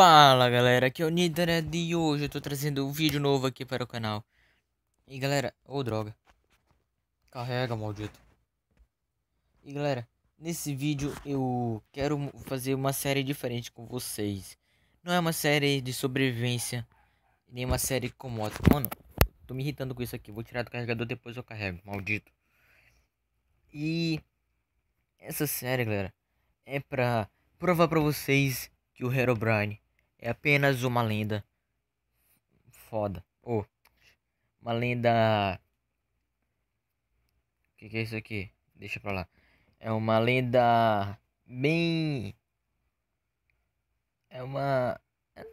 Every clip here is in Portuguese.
Fala galera, aqui é o Nidara de hoje, eu tô trazendo um vídeo novo aqui para o canal E galera, ô oh, droga Carrega maldito E galera, nesse vídeo eu quero fazer uma série diferente com vocês Não é uma série de sobrevivência, nem uma série com moto Mano, tô me irritando com isso aqui, vou tirar do carregador depois eu carrego, maldito E essa série galera, é pra provar pra vocês que o Herobrine é apenas uma lenda foda. Ou oh, uma lenda. O que, que é isso aqui? Deixa pra lá. É uma lenda bem. É uma.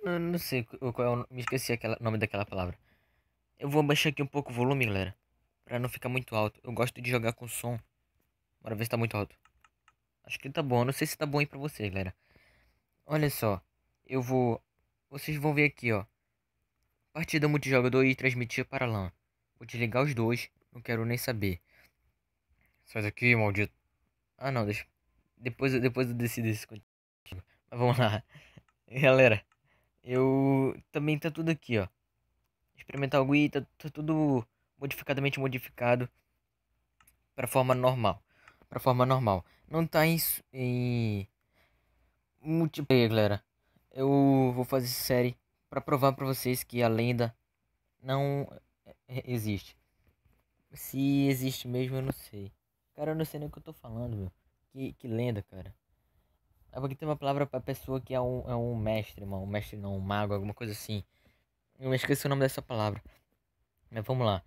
Eu não sei qual é o... Me esqueci aquela... o nome daquela palavra. Eu vou baixar aqui um pouco o volume, galera. Pra não ficar muito alto. Eu gosto de jogar com som. Bora ver se tá muito alto. Acho que tá bom. não sei se tá bom aí pra você, galera. Olha só. Eu vou vocês vão ver aqui, ó. Partida multijogador e transmitir para LAN. Vou desligar os dois, não quero nem saber. Sai daqui, maldito. Ah, não, deixa. Depois, depois eu decido isso. Mas vamos lá. Galera, eu... Também tá tudo aqui, ó. Experimentar o GUI, tá, tá tudo modificadamente modificado para forma normal. Para forma normal. Não tá em... em... Multiplayer, galera eu vou fazer série para provar para vocês que a lenda não existe. Se existe mesmo, eu não sei. Cara, eu não sei nem o que eu tô falando, meu. Que, que lenda, cara. Aqui tem uma palavra pra pessoa que é um, é um mestre, mano. Um mestre não, um mago, alguma coisa assim. Eu me esqueci o nome dessa palavra. Mas vamos lá.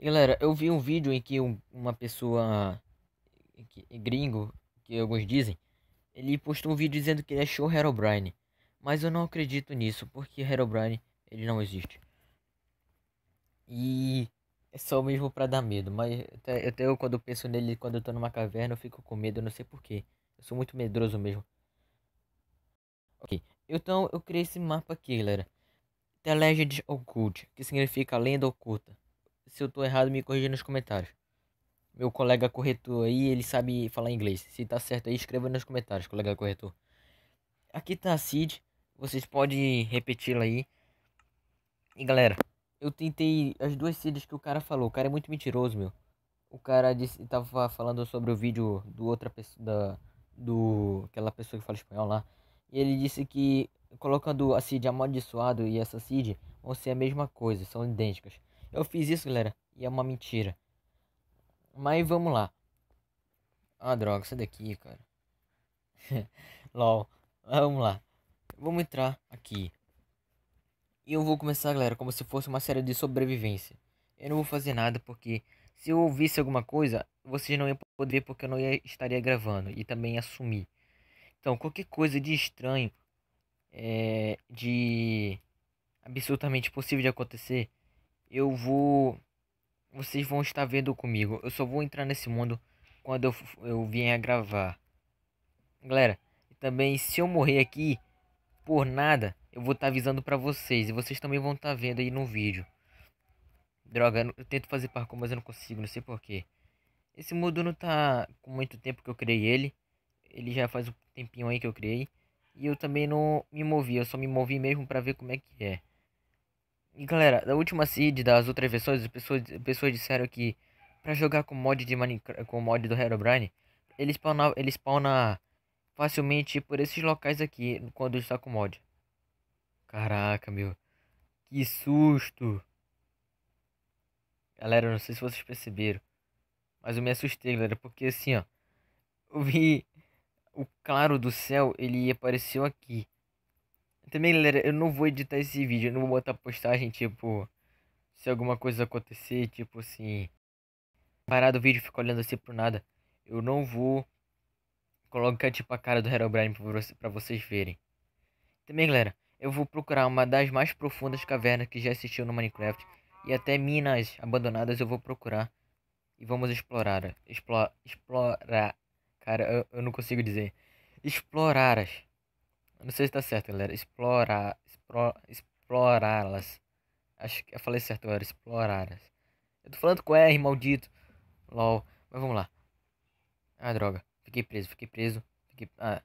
Galera, eu vi um vídeo em que um, uma pessoa que, gringo, que alguns dizem, ele postou um vídeo dizendo que ele achou Herobrine. Mas eu não acredito nisso, porque Herobrine, ele não existe. E é só mesmo para dar medo, mas até, até eu quando penso nele, quando eu tô numa caverna, eu fico com medo, não sei porquê. Eu sou muito medroso mesmo. Ok, então eu criei esse mapa aqui, galera. The Legend Occult, que significa lenda oculta. Se eu tô errado, me corrija nos comentários. Meu colega corretor aí, ele sabe falar inglês. Se tá certo aí, escreva nos comentários, colega corretor. Aqui tá a Cid, vocês podem repeti-la aí. E galera, eu tentei as duas cedas que o cara falou. O cara é muito mentiroso, meu. O cara disse, tava falando sobre o vídeo do outra pessoa, da, do aquela pessoa que fala espanhol lá. E ele disse que colocando a CID amaldiçoado e essa CID vão ser a mesma coisa, são idênticas. Eu fiz isso, galera, e é uma mentira. Mas vamos lá. Ah, droga, sai daqui, cara. LOL. Vamos lá. Vamos entrar aqui. E eu vou começar, galera, como se fosse uma série de sobrevivência. Eu não vou fazer nada porque se eu ouvisse alguma coisa, vocês não iam poder porque eu não ia, estaria gravando e também assumir. Então, qualquer coisa de estranho, é, de absolutamente possível de acontecer, eu vou. Vocês vão estar vendo comigo. Eu só vou entrar nesse mundo quando eu, eu vier a gravar. Galera, e também se eu morrer aqui, por nada, eu vou estar tá avisando para vocês. E vocês também vão estar tá vendo aí no vídeo. Droga, eu, tento fazer parkour, mas eu não consigo, não sei porquê. Esse mod não tá com muito tempo que eu criei ele. Ele já faz um tempinho aí que eu criei. E eu também não me movi, eu só me movi mesmo pra ver como é que é. E galera, da última seed das outras versões, as pessoas, pessoas disseram que pra jogar com mod de Minecraft, com mod do Herobrine, ele spawna, ele spawna facilmente por esses locais aqui quando está com mod. Caraca, meu. Que susto. Galera, não sei se vocês perceberam. Mas eu me assustei, galera. Porque assim, ó. Eu vi o claro do céu. Ele apareceu aqui. Também, galera, eu não vou editar esse vídeo. Eu não vou botar postagem, tipo... Se alguma coisa acontecer, tipo assim... parado o vídeo e olhando assim pro nada. Eu não vou Coloca tipo a cara do Herobrine para vocês verem. Também, galera, eu vou procurar uma das mais profundas cavernas que já existiu no Minecraft e até minas abandonadas eu vou procurar e vamos explorar, explorar. Cara, eu, eu não consigo dizer. explorar as. Não sei se tá certo, galera. Explorar, explorar explorá-las. Acho que eu falei certo agora, explorar as. Eu tô falando com R, maldito. LOL. Mas vamos lá. Ah, droga. Fiquei preso, fiquei preso. Fiquei... Ah,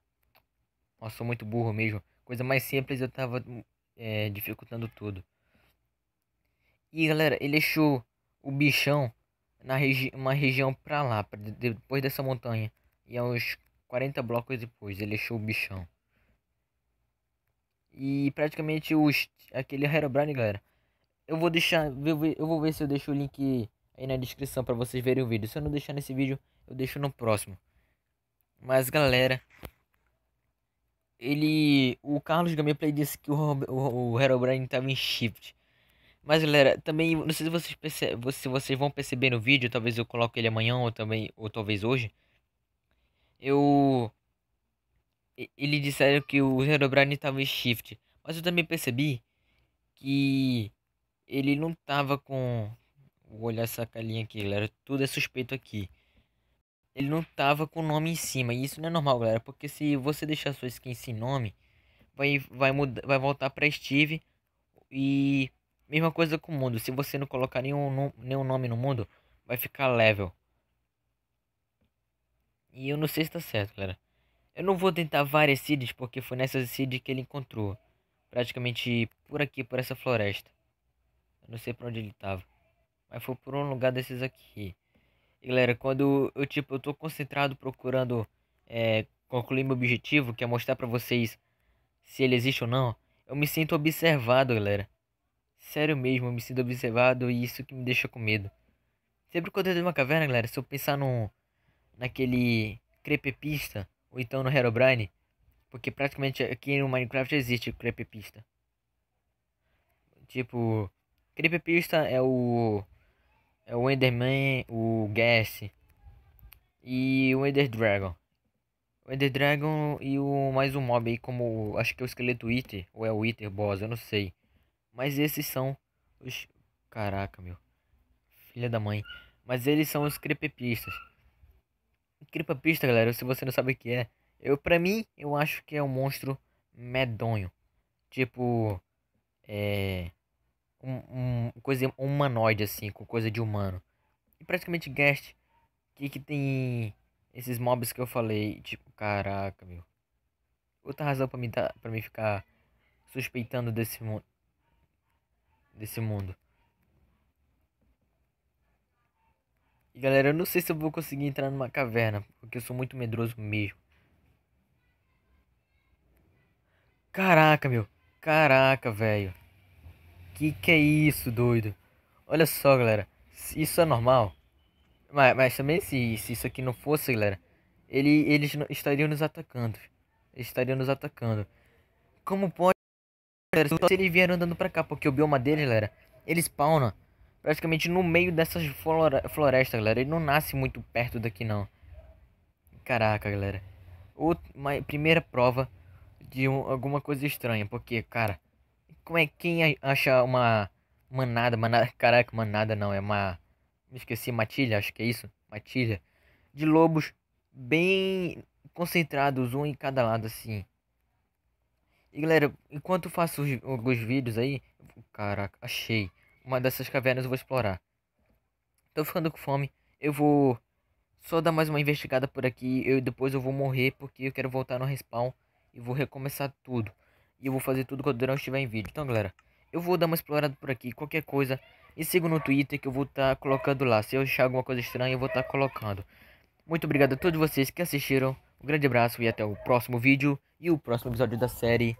eu sou muito burro mesmo. Coisa mais simples eu tava é, dificultando tudo. E galera, ele deixou o bichão na regi uma região pra lá, pra depois dessa montanha. E aos é 40 blocos depois, ele deixou o bichão. E praticamente os, aquele Herobrine, galera. Eu vou deixar, eu vou ver se eu deixo o link aí na descrição para vocês verem o vídeo. Se eu não deixar nesse vídeo, eu deixo no próximo. Mas galera, ele. O Carlos Gameplay disse que o, o, o Herobrine estava em shift. Mas galera, também não sei se vocês, perce... se vocês vão perceber no vídeo, talvez eu coloque ele amanhã ou também ou talvez hoje. Eu ele disseram que o Herobrine estava em shift, mas eu também percebi que ele não tava com Vou olhar essa calinha aqui, galera, tudo é suspeito aqui ele não tava com o nome em cima. E isso não é normal, galera, porque se você deixar sua skin sem nome, vai vai mudar, vai voltar para Steve e mesma coisa com o mundo. Se você não colocar nenhum nenhum nome no mundo, vai ficar level. E eu não sei se tá certo, galera. Eu não vou tentar várias seeds, porque foi nessas seeds que ele encontrou. Praticamente por aqui, por essa floresta. Eu não sei pra onde ele tava. Mas foi por um lugar desses aqui. E, galera, quando eu, tipo, eu tô concentrado procurando é, concluir meu objetivo, que é mostrar pra vocês se ele existe ou não, eu me sinto observado, galera. Sério mesmo, eu me sinto observado e isso que me deixa com medo. Sempre quando eu entro uma caverna, galera, se eu pensar no, naquele crepepista, ou então no Herobrine, porque praticamente aqui no Minecraft existe crepepista. Tipo, crepepista é o é o Enderman, o Gas e o Ender Dragon. O Ender Dragon e o mais um mob aí como acho que é o esqueleto Wither ou é o Wither Boss, eu não sei. Mas esses são os caraca, meu. Filha da mãe. Mas eles são os crepepistas. Crepepista, galera, se você não sabe o que é, eu para mim eu acho que é um monstro medonho. Tipo é um, um, coisa humanoide assim, com coisa de humano. E praticamente Guest, que, que tem esses mobs que eu falei, tipo, caraca, meu. Outra razão para mim tá, para mim ficar suspeitando desse mundo desse mundo. E galera, eu não sei se eu vou conseguir entrar numa caverna, porque eu sou muito medroso mesmo. Caraca, meu. Caraca, velho. Que que é isso, doido? Olha só, galera. Isso é normal. Mas, mas também se, se, isso aqui não fosse, galera, ele, eles estariam nos atacando. Eles estariam nos atacando. Como pode, galera, se eles vieram andando pra cá, porque o bioma deles, galera, eles spawnam praticamente no meio dessas flore florestas, galera. Ele não nasce muito perto daqui, não. Caraca, galera. Outra, uma, primeira prova de um, alguma coisa estranha, porque, cara... Como é quem acha uma manada, manada, caraca, manada não, é uma me esqueci, matilha, acho que é isso, matilha de lobos bem concentrados um em cada lado assim. E galera, enquanto eu faço os, os vídeos aí, caraca, achei uma dessas cavernas eu vou explorar. Tô ficando com fome, eu vou só dar mais uma investigada por aqui, eu depois eu vou morrer porque eu quero voltar no respawn e vou recomeçar tudo. E eu vou fazer tudo quando o drone estiver em vídeo. Então, galera, eu vou dar uma explorada por aqui. Qualquer coisa, e siga no Twitter que eu vou estar tá colocando lá. Se eu achar alguma coisa estranha, eu vou estar tá colocando. Muito obrigado a todos vocês que assistiram. Um grande abraço e até o próximo vídeo e o próximo episódio da série.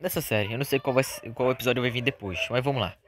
Dessa série. Eu não sei qual, vai, qual episódio vai vir depois, mas vamos lá.